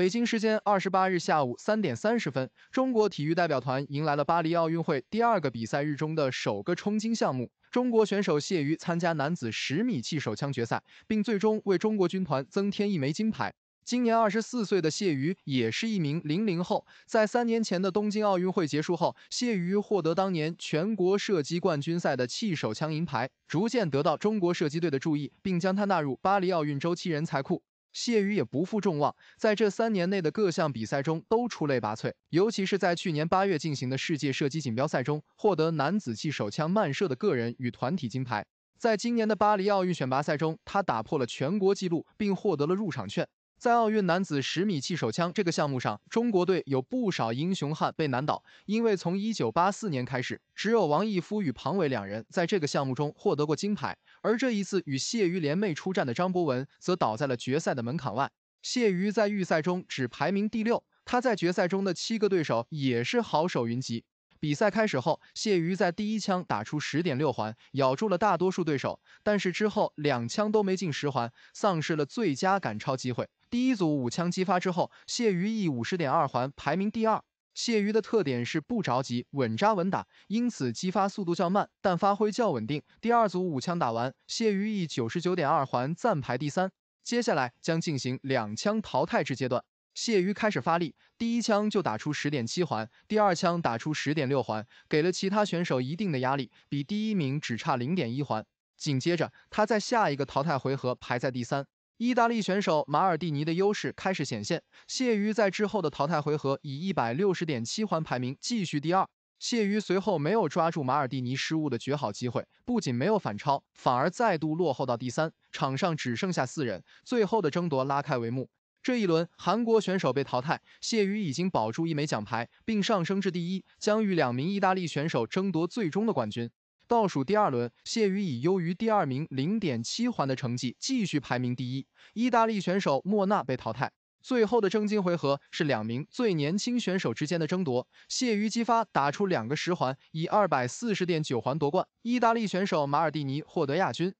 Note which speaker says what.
Speaker 1: 北京时间二十八日下午三点三十分，中国体育代表团迎来了巴黎奥运会第二个比赛日中的首个冲金项目。中国选手谢瑜参加男子十米气手枪决赛，并最终为中国军团增添一枚金牌。今年二十四岁的谢瑜也是一名零零后，在三年前的东京奥运会结束后，谢瑜获得当年全国射击冠军赛的气手枪银牌，逐渐得到中国射击队的注意，并将他纳入巴黎奥运周期人才库。谢宇也不负众望，在这三年内的各项比赛中都出类拔萃，尤其是在去年八月进行的世界射击锦标赛中，获得男子气手枪慢射的个人与团体金牌。在今年的巴黎奥运选拔赛中，他打破了全国纪录，并获得了入场券。在奥运男子十米气手枪这个项目上，中国队有不少英雄汉被难倒，因为从一九八四年开始，只有王义夫与庞伟两人在这个项目中获得过金牌，而这一次与谢瑜联袂出战的张博文则倒在了决赛的门槛外。谢瑜在预赛中只排名第六，他在决赛中的七个对手也是好手云集。比赛开始后，谢瑜在第一枪打出十点六环，咬住了大多数对手，但是之后两枪都没进十环，丧失了最佳赶超机会。第一组五枪激发之后，谢瑜以五十点二环排名第二。谢瑜的特点是不着急，稳扎稳打，因此激发速度较慢，但发挥较稳定。第二组五枪打完，谢瑜以九十九点二环暂排第三。接下来将进行两枪淘汰制阶段。谢瑜开始发力，第一枪就打出十点七环，第二枪打出十点六环，给了其他选手一定的压力，比第一名只差零点一环。紧接着，他在下一个淘汰回合排在第三。意大利选手马尔蒂尼的优势开始显现，谢瑜在之后的淘汰回合以一百六十点七环排名继续第二。谢瑜随后没有抓住马尔蒂尼失误的绝好机会，不仅没有反超，反而再度落后到第三。场上只剩下四人，最后的争夺拉开帷幕。这一轮，韩国选手被淘汰，谢瑜已经保住一枚奖牌，并上升至第一，将与两名意大利选手争夺最终的冠军。倒数第二轮，谢瑜以优于第二名零点七环的成绩继续排名第一，意大利选手莫纳被淘汰。最后的争金回合是两名最年轻选手之间的争夺，谢瑜激发打出两个十环，以二百四十点九环夺冠，意大利选手马尔蒂尼获得亚军。